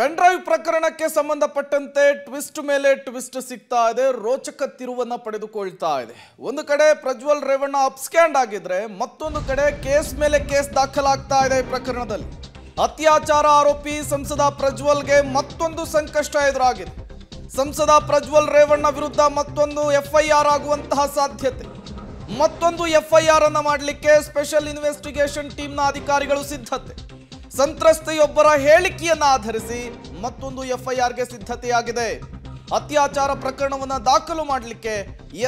pen drive ಪ್ರಕರಣಕ್ಕೆ ಸಂಬಂಧಪಟ್ಟಂತೆ twist ಮೇಲೆ ಟ್ವಿಸ್ಟ್ ಸಿಗ್ತಾ ಇದೆ ರೋಚಕ ತಿರುವನ್ನ ಪಡೆದುಕೊಳ್ತಾ ಇದೆ ಒಂದು ಕಡೆ ಪ್ರಜ್ವಲ್ ರೇವಣ್ಣ ಅಪ್ಸ್ಕ್ಯಾಂಡ್ ಆಗಿದ್ರೆ ಮತ್ತೊಂದು ಕಡೆ ಕೇಸ್ ಮೇಲೆ ಕೇಸ್ ದಾಖಲಾಗ್ತಾ ಇದೆ ಈ ಪ್ರಕರಣದಲ್ಲಿ ಅತ್ಯಾಚಾರ ಆರೋಪಿ ಸಂಸದ ಪ್ರಜ್ವಲ್ಗೆ ಮತ್ತೊಂದು ಸಂಕಷ್ಟ ಎದುರಾಗಿದೆ ಸಂಸದ ಪ್ರಜ್ವಲ್ ರೇವಣ್ಣ ವಿರುದ್ಧ ಮತ್ತೊಂದು ಎಫ್ಐಆರ್ ಆಗುವಂತಹ ಸಾಧ್ಯತೆ ಮತ್ತೊಂದು ಎಫ್ಐಆರ್ ಅನ್ನು ಮಾಡಲಿಕ್ಕೆ ಸ್ಪೆಷಲ್ ಇನ್ವೆಸ್ಟಿಗೇಷನ್ ಟೀಮ್ನ ಅಧಿಕಾರಿಗಳು ಸಿದ್ಧತೆ ಸಂತ್ರಸ್ತೆಯೊಬ್ಬರ ಹೇಳಿಕೆಯನ್ನು ಆಧರಿಸಿ ಮತ್ತೊಂದು ಎಫ್ಐಆರ್ಗೆ ಸಿದ್ಧತೆಯಾಗಿದೆ ಅತ್ಯಾಚಾರ ಪ್ರಕರಣವನ್ನು ದಾಖಲು ಮಾಡಲಿಕ್ಕೆ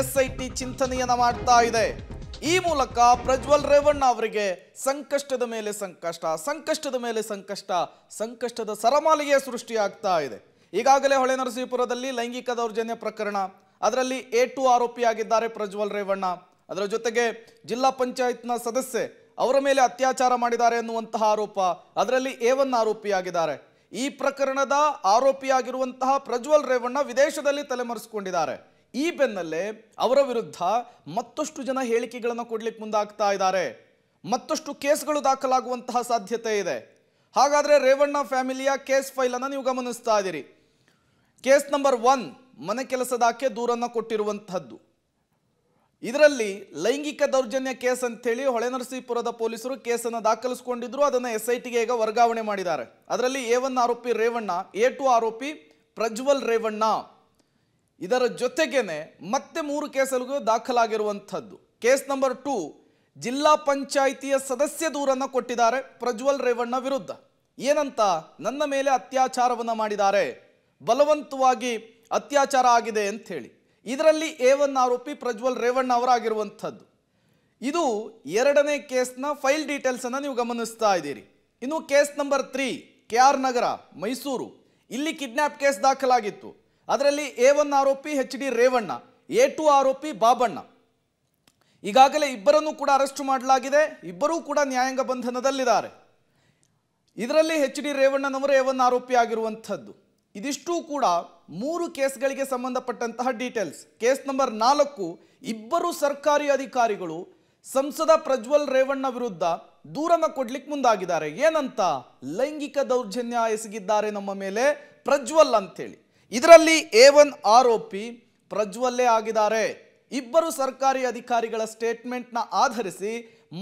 ಎಸ್ಐಟಿ ಚಿಂತನೆಯನ್ನ ಮಾಡ್ತಾ ಇದೆ ಈ ಮೂಲಕ ಪ್ರಜ್ವಲ್ ರೇವಣ್ಣ ಅವರಿಗೆ ಸಂಕಷ್ಟದ ಮೇಲೆ ಸಂಕಷ್ಟ ಸಂಕಷ್ಟದ ಮೇಲೆ ಸಂಕಷ್ಟ ಸಂಕಷ್ಟದ ಸರಮಾಲೆಯೇ ಸೃಷ್ಟಿಯಾಗ್ತಾ ಇದೆ ಈಗಾಗಲೇ ಹೊಳೆ ನರಸೀಪುರದಲ್ಲಿ ಲೈಂಗಿಕ ದೌರ್ಜನ್ಯ ಪ್ರಕರಣ ಅದರಲ್ಲಿ ಎ ಟು ಆರೋಪಿಯಾಗಿದ್ದಾರೆ ಪ್ರಜ್ವಲ್ ರೇವಣ್ಣ ಅದರ ಜೊತೆಗೆ ಜಿಲ್ಲಾ ಪಂಚಾಯತ್ನ ಸದಸ್ಯೆ ಅವರ ಮೇಲೆ ಅತ್ಯಾಚಾರ ಮಾಡಿದ್ದಾರೆ ಎನ್ನುವಂತಹ ಆರೋಪ ಅದರಲ್ಲಿ ಏವನ್ ಆರೋಪಿಯಾಗಿದ್ದಾರೆ ಈ ಪ್ರಕರಣದ ಆರೋಪಿಯಾಗಿರುವಂತಹ ಪ್ರಜ್ವಲ್ ರೇವಣ್ಣ ವಿದೇಶದಲ್ಲಿ ತಲೆಮರೆಸಿಕೊಂಡಿದ್ದಾರೆ ಈ ಬೆನ್ನಲ್ಲೇ ಅವರ ವಿರುದ್ಧ ಮತ್ತಷ್ಟು ಜನ ಹೇಳಿಕೆಗಳನ್ನು ಕೊಡ್ಲಿಕ್ಕೆ ಮುಂದಾಗ್ತಾ ಇದ್ದಾರೆ ಮತ್ತಷ್ಟು ಕೇಸ್ಗಳು ದಾಖಲಾಗುವಂತಹ ಸಾಧ್ಯತೆ ಇದೆ ಹಾಗಾದರೆ ರೇವಣ್ಣ ಫ್ಯಾಮಿಲಿಯ ಕೇಸ್ ಫೈಲನ್ನು ನೀವು ಗಮನಿಸ್ತಾ ಇದ್ದೀರಿ ಕೇಸ್ ನಂಬರ್ ಒನ್ ಮನೆ ಕೆಲಸದಾಕೆ ದೂರನ್ನು ಕೊಟ್ಟಿರುವಂತಹದ್ದು ಇದರಲ್ಲಿ ಲೈಂಗಿಕ ದೌರ್ಜನ್ಯ ಕೇಸ್ ಅಂತೇಳಿ ಹೊಳೆನರಸೀಪುರದ ಪೊಲೀಸರು ಕೇಸನ್ನು ದಾಖಲಿಸಿಕೊಂಡಿದ್ರು ಅದನ್ನು ಎಸ್ ಐ ಟಿಗೆ ಈಗ ವರ್ಗಾವಣೆ ಮಾಡಿದ್ದಾರೆ ಅದರಲ್ಲಿ ಎ ಒನ್ ಆರೋಪಿ ರೇವಣ್ಣ ಎ ಟು ಆರೋಪಿ ಪ್ರಜ್ವಲ್ ರೇವಣ್ಣ ಇದರ ಜೊತೆಗೇನೆ ಮತ್ತೆ ಮೂರು ಕೇಸಲ್ಲಿಗೂ ದಾಖಲಾಗಿರುವಂಥದ್ದು ಕೇಸ್ ನಂಬರ್ ಟು ಜಿಲ್ಲಾ ಪಂಚಾಯಿತಿಯ ಸದಸ್ಯ ದೂರನ್ನು ಕೊಟ್ಟಿದ್ದಾರೆ ಪ್ರಜ್ವಲ್ ರೇವಣ್ಣ ವಿರುದ್ಧ ಏನಂತ ನನ್ನ ಮೇಲೆ ಅತ್ಯಾಚಾರವನ್ನು ಮಾಡಿದ್ದಾರೆ ಬಲವಂತವಾಗಿ ಅತ್ಯಾಚಾರ ಆಗಿದೆ ಅಂತ ಹೇಳಿ ಇದರಲ್ಲಿ ಎ ಒನ್ ಆರೋಪಿ ಪ್ರಜ್ವಲ್ ರೇವಣ್ಣ ಅವರಾಗಿರುವಂಥದ್ದು ಇದು ಎರಡನೇ ಕೇಸ್ನ ಫೈಲ್ ಡೀಟೇಲ್ಸನ್ನು ನೀವು ಗಮನಿಸ್ತಾ ಇದ್ದೀರಿ ಇನ್ನು case number three K R Nagar Mysuru ಇಲ್ಲಿ ಕಿಡ್ನ್ಯಾಪ್ ಕೇಸ್ ದಾಖಲಾಗಿತ್ತು ಅದರಲ್ಲಿ ಎ ಒನ್ ಆರೋಪಿ H D Revanna A two ಆರೋಪಿ ಬಾಬಣ್ಣ ಈಗಾಗಲೇ ಇಬ್ಬರನ್ನು ಕೂಡ ಅರೆಸ್ಟ್ ಮಾಡಲಾಗಿದೆ ಇಬ್ಬರೂ ಕೂಡ ನ್ಯಾಯಾಂಗ ಬಂಧನದಲ್ಲಿದ್ದಾರೆ ಇದರಲ್ಲಿ ಎಚ್ ಡಿ ರೇವಣ್ಣನವರು ಎ ಒನ್ ಆರೋಪಿ ಆಗಿರುವಂಥದ್ದು ಇದಿಷ್ಟೂ ಕೂಡ ಮೂರು ಕೇಸ್ಗಳಿಗೆ ಸಂಬಂಧಪಟ್ಟಂತಹ ಡೀಟೇಲ್ಸ್ ಕೇಸ್ ನಂಬರ್ ನಾಲ್ಕು ಇಬ್ಬರು ಸರ್ಕಾರಿ ಅಧಿಕಾರಿಗಳು ಸಂಸದ ಪ್ರಜ್ವಲ್ ರೇವಣ್ಣ ವಿರುದ್ಧ ದೂರನ ಕೊಡ್ಲಿಕ್ಕೆ ಮುಂದಾಗಿದ್ದಾರೆ ಏನಂತ ಲೈಂಗಿಕ ದೌರ್ಜನ್ಯ ಎಸಗಿದ್ದಾರೆ ನಮ್ಮ ಮೇಲೆ ಪ್ರಜ್ವಲ್ ಅಂತೇಳಿ ಇದರಲ್ಲಿ ಎ ಒನ್ ಆರೋಪಿ ಪ್ರಜ್ವಲ್ಲೇ ಆಗಿದ್ದಾರೆ ಇಬ್ಬರು ಸರ್ಕಾರಿ ಅಧಿಕಾರಿಗಳ ಸ್ಟೇಟ್ಮೆಂಟ್ನ ಆಧರಿಸಿ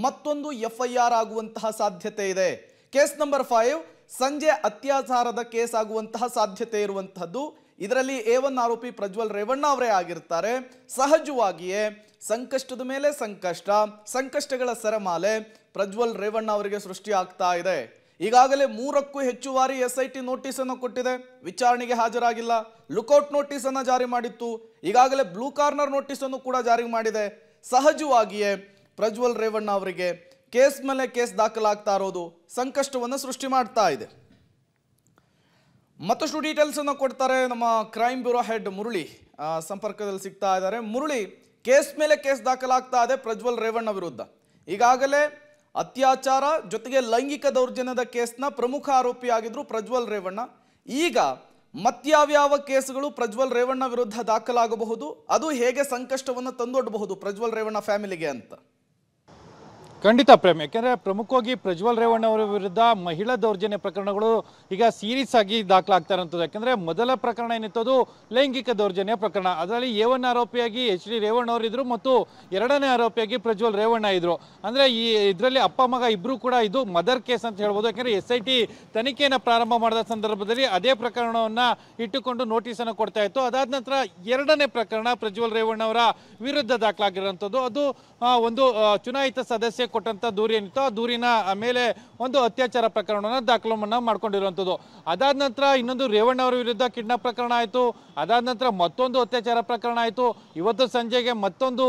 ಮತ್ತೊಂದು ಎಫ್ಐಆರ್ ಆಗುವಂತಹ ಸಾಧ್ಯತೆ ಇದೆ ಕೇಸ್ ನಂಬರ್ ಫೈವ್ ಸಂಜೆ ಅತ್ಯಾಚಾರದ ಕೇಸ್ ಆಗುವಂತಹ ಸಾಧ್ಯತೆ ಇರುವಂತಹದ್ದು ಇದರಲ್ಲಿ ಎ ಒನ್ ಆರೋಪಿ ಪ್ರಜ್ವಲ್ ರೇವಣ್ಣ ಅವರೇ ಆಗಿರ್ತಾರೆ ಸಹಜವಾಗಿಯೇ ಸಂಕಷ್ಟದ ಮೇಲೆ ಸಂಕಷ್ಟ ಸಂಕಷ್ಟಗಳ ಸರಮಾಲೆ ಪ್ರಜ್ವಲ್ ರೇವಣ್ಣ ಅವರಿಗೆ ಸೃಷ್ಟಿ ಆಗ್ತಾ ಇದೆ ಈಗಾಗಲೇ ಮೂರಕ್ಕೂ ಹೆಚ್ಚು ಬಾರಿ ಎಸ್ ಐ ಟಿ ನೋಟಿಸ್ ಅನ್ನು ಕೊಟ್ಟಿದೆ ವಿಚಾರಣೆಗೆ ಹಾಜರಾಗಿಲ್ಲ ಲುಕೌಟ್ ನೋಟಿಸ್ ಅನ್ನು ಜಾರಿ ಮಾಡಿತ್ತು ಈಗಾಗಲೇ ಬ್ಲೂ ಕಾರ್ನರ್ ನೋಟಿಸ್ ಅನ್ನು ಕೂಡ ಜಾರಿ ಮಾಡಿದೆ ಸಹಜವಾಗಿಯೇ ಪ್ರಜ್ವಲ್ ರೇವಣ್ಣ ಅವರಿಗೆ ಕೇಸ್ ಮೇಲೆ ಕೇಸ್ ದಾಖಲಾಗ್ತಾ ಇರೋದು ಸಂಕಷ್ಟವನ್ನು ಸೃಷ್ಟಿ ಮಾಡ್ತಾ ಇದೆ ಮತ್ತಷ್ಟು ಡೀಟೇಲ್ಸನ್ನು ಕೊಡ್ತಾರೆ ನಮ್ಮ ಕ್ರೈಮ್ ಬ್ಯೂರೋ ಹೆಡ್ ಮುರುಳಿ ಸಂಪರ್ಕದಲ್ಲಿ ಸಿಗ್ತಾ ಇದ್ದಾರೆ ಮುರುಳಿ ಕೇಸ್ ಮೇಲೆ ಕೇಸ್ ದಾಖಲಾಗ್ತಾ ಇದೆ ಪ್ರಜ್ವಲ್ ರೇವಣ್ಣ ವಿರುದ್ಧ ಈಗಾಗಲೇ ಅತ್ಯಾಚಾರ ಜೊತೆಗೆ ಲೈಂಗಿಕ ದೌರ್ಜನ್ಯದ ಕೇಸ್ನ ಪ್ರಮುಖ ಆರೋಪಿಯಾಗಿದ್ದರು ಪ್ರಜ್ವಲ್ ರೇವಣ್ಣ ಈಗ ಮತ್ಯಾವ್ಯಾವ ಕೇಸ್ಗಳು ಪ್ರಜ್ವಲ್ ರೇವಣ್ಣ ವಿರುದ್ಧ ದಾಖಲಾಗಬಹುದು ಅದು ಹೇಗೆ ಸಂಕಷ್ಟವನ್ನು ತಂದೊಡ್ಡಬಹುದು ಪ್ರಜ್ವಲ್ ರೇವಣ್ಣ ಫ್ಯಾಮಿಲಿಗೆ ಅಂತ ಖಂಡಿತ ಪ್ರೇಮ್ ಯಾಕೆಂದರೆ ಪ್ರಮುಖವಾಗಿ ಪ್ರಜ್ವಲ್ ರೇವಣ್ಣ ಅವರ ವಿರುದ್ಧ ಮಹಿಳಾ ದೌರ್ಜನ್ಯ ಪ್ರಕರಣಗಳು ಈಗ ಸೀರಿಯಸ್ ಆಗಿ ದಾಖಲಾಗ್ತಾ ಇರೋಂಥದ್ದು ಯಾಕೆಂದರೆ ಮೊದಲ ಪ್ರಕರಣ ಏನಿತ್ತದು ಲೈಂಗಿಕ ದೌರ್ಜನ್ಯ ಪ್ರಕರಣ ಅದರಲ್ಲಿ ಏವನ್ ಆರೋಪಿಯಾಗಿ ಎಚ್ ಡಿ ರೇವಣ್ಣ ಅವರಿದ್ದರು ಮತ್ತು ಎರಡನೇ ಆರೋಪಿಯಾಗಿ ಪ್ರಜ್ವಲ್ ರೇವಣ್ಣ ಇದ್ದರು ಅಂದರೆ ಈ ಇದರಲ್ಲಿ ಅಪ್ಪ ಮಗ ಇಬ್ಬರು ಕೂಡ ಇದು ಮದರ್ ಕೇಸ್ ಅಂತ ಹೇಳ್ಬೋದು ಯಾಕೆಂದರೆ ಎಸ್ ಐ ಟಿ ತನಿಖೆಯನ್ನು ಪ್ರಾರಂಭ ಮಾಡಿದ ಸಂದರ್ಭದಲ್ಲಿ ಅದೇ ಪ್ರಕರಣವನ್ನು ಇಟ್ಟುಕೊಂಡು ಅನ್ನು ಕೊಡ್ತಾ ಇತ್ತು ಅದಾದ ನಂತರ ಎರಡನೇ ಪ್ರಕರಣ ಪ್ರಜ್ವಲ್ ರೇವಣ್ಣ ಅವರ ವಿರುದ್ಧ ದಾಖಲಾಗಿರೋಂಥದ್ದು ಅದು ಒಂದು ಚುನಾಯಿತ ಸದಸ್ಯ ಕೊಟ್ಟಂತ ದೂರು ಏನಿತ್ತು ಆ ದೂರಿನ ಮೇಲೆ ಒಂದು ಅತ್ಯಾಚಾರ ಪ್ರಕರಣವನ್ನು ದಾಖಲವನ್ನು ಮಾಡ್ಕೊಂಡಿರುವಂಥದ್ದು ಅದಾದ ನಂತರ ಇನ್ನೊಂದು ರೇವಣ್ಣ ಅವರ ವಿರುದ್ಧ ಕಿಡ್ನಾಪ್ ಪ್ರಕರಣ ಆಯಿತು ಅದಾದ ನಂತರ ಮತ್ತೊಂದು ಅತ್ಯಾಚಾರ ಪ್ರಕರಣ ಆಯಿತು ಇವತ್ತು ಸಂಜೆಗೆ ಮತ್ತೊಂದು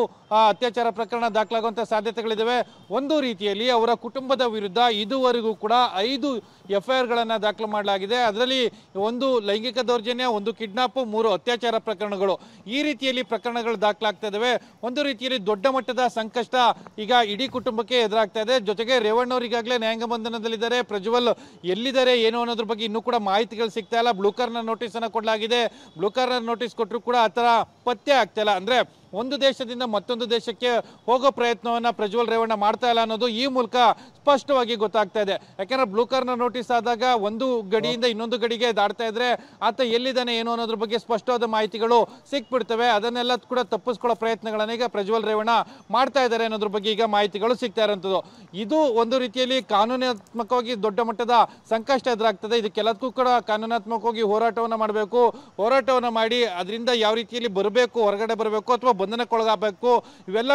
ಅತ್ಯಾಚಾರ ಪ್ರಕರಣ ದಾಖಲಾಗುವಂತ ಸಾಧ್ಯತೆಗಳಿದ್ದಾವೆ ಒಂದು ರೀತಿಯಲ್ಲಿ ಅವರ ಕುಟುಂಬದ ವಿರುದ್ಧ ಇದುವರೆಗೂ ಕೂಡ ಐದು ಎಫ್ಐಆರ್ಗಳನ್ನು ದಾಖಲು ಮಾಡಲಾಗಿದೆ ಅದರಲ್ಲಿ ಒಂದು ಲೈಂಗಿಕ ದೌರ್ಜನ್ಯ ಒಂದು ಕಿಡ್ನಾಪ್ ಮೂರು ಅತ್ಯಾಚಾರ ಪ್ರಕರಣಗಳು ಈ ರೀತಿಯಲ್ಲಿ ಪ್ರಕರಣಗಳು ದಾಖಲಾಗ್ತಾ ಇದಾವೆ ಒಂದು ರೀತಿಯಲ್ಲಿ ದೊಡ್ಡ ಮಟ್ಟದ ಸಂಕಷ್ಟ ಈಗ ಇಡೀ ಕುಟುಂಬಕ್ಕೆ ಆತಂಕಕ್ಕೆ ಎದುರಾಗ್ತಾ ಇದೆ ಜೊತೆಗೆ ಅವರು ಈಗಾಗಲೇ ನ್ಯಾಯಾಂಗ ಬಂಧನದಲ್ಲಿದ್ದಾರೆ ಪ್ರಜ್ವಲ್ ಎಲ್ಲಿದ್ದಾರೆ ಏನು ಅನ್ನೋದ್ರ ಬಗ್ಗೆ ಇನ್ನೂ ಕೂಡ ಮಾಹಿತಿಗಳು ಸಿಗ್ತಾ ಇಲ್ಲ ಬ್ಲೂ ಕಾರ್ನರ್ ನೋಟಿಸ್ ಅನ್ನು ಕೊಡಲಾಗಿದೆ ಬ್ಲೂ ಕಾರ್ನರ್ ನೋಟಿಸ್ ಕೊಟ್ಟರು ಕೂಡ ಆ ಥರ ಪತ್ತೆ ಆಗ್ತಾ ಇಲ್ಲ ಅಂದರೆ ಒಂದು ದೇಶದಿಂದ ಮತ್ತೊಂದು ದೇಶಕ್ಕೆ ಹೋಗೋ ಪ್ರಯತ್ನವನ್ನು ಪ್ರಜ್ವಲ್ ರೇವಣ್ಣ ಮಾಡ್ತಾ ಇಲ್ಲ ಅನ್ನೋದು ಈ ಮೂಲಕ ಸ್ಪಷ್ಟವಾಗಿ ಗೊತ್ತಾಗ್ತಾ ಇದೆ ಯಾಕೆಂದ್ರೆ ಬ್ಲೂ ಕಾರ್ನರ್ ನೋಟಿಸ್ ಆದಾಗ ಒಂದು ಗಡಿಯಿಂದ ಇನ್ನೊಂದು ಗಡಿಗೆ ದಾಡ್ತಾ ಇದ್ರೆ ಆತ ಎಲ್ಲಿದ್ದಾನೆ ಏನು ಅನ್ನೋದ್ರ ಬಗ್ಗೆ ಸ್ಪಷ್ಟವಾದ ಮಾಹಿತಿಗಳು ಸಿಕ್ಬಿಡ್ತವೆ ಅದನ್ನೆಲ್ಲ ಕೂಡ ತಪ್ಪಿಸ್ಕೊಳ್ಳೋ ಪ್ರಯತ್ನಗಳನ್ನ ಈಗ ಪ್ರಜ್ವಲ್ ರೇವಣ್ಣ ಮಾಡ್ತಾ ಇದ್ದಾರೆ ಅನ್ನೋದ್ರ ಬಗ್ಗೆ ಈಗ ಮಾಹಿತಿಗಳು ಸಿಗ್ತಾ ಇರೋಂಥದ್ದು ಇದು ಒಂದು ರೀತಿಯಲ್ಲಿ ಕಾನೂನಾತ್ಮಕವಾಗಿ ದೊಡ್ಡ ಮಟ್ಟದ ಸಂಕಷ್ಟ ಎದುರಾಗ್ತದೆ ಇದಕ್ಕೆಲ್ಲದಕ್ಕೂ ಕೂಡ ಕಾನೂನಾತ್ಮಕವಾಗಿ ಹೋರಾಟವನ್ನು ಮಾಡಬೇಕು ಹೋರಾಟವನ್ನು ಮಾಡಿ ಅದರಿಂದ ಯಾವ ರೀತಿಯಲ್ಲಿ ಬರಬೇಕು ಹೊರಗಡೆ ಬರಬೇಕು ಅಥವಾ ಬಂಧನಕ್ಕೊಳಗಾಗಬೇಕು ಇವೆಲ್ಲ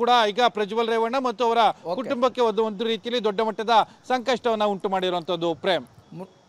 ಕೂಡ ಈಗ ಪ್ರಜ್ವಲ್ ರೇವಣ್ಣ ಮತ್ತು ಅವರ ಕುಟುಂಬಕ್ಕೆ ಒಂದು ರೀತಿಯಲ್ಲಿ ದೊಡ್ಡ ಮಟ್ಟದ ಸಂಕಷ್ಟವನ್ನು ಉಂಟು ಮಾಡಿರುವಂತದ್ದು ಪ್ರೇಮ್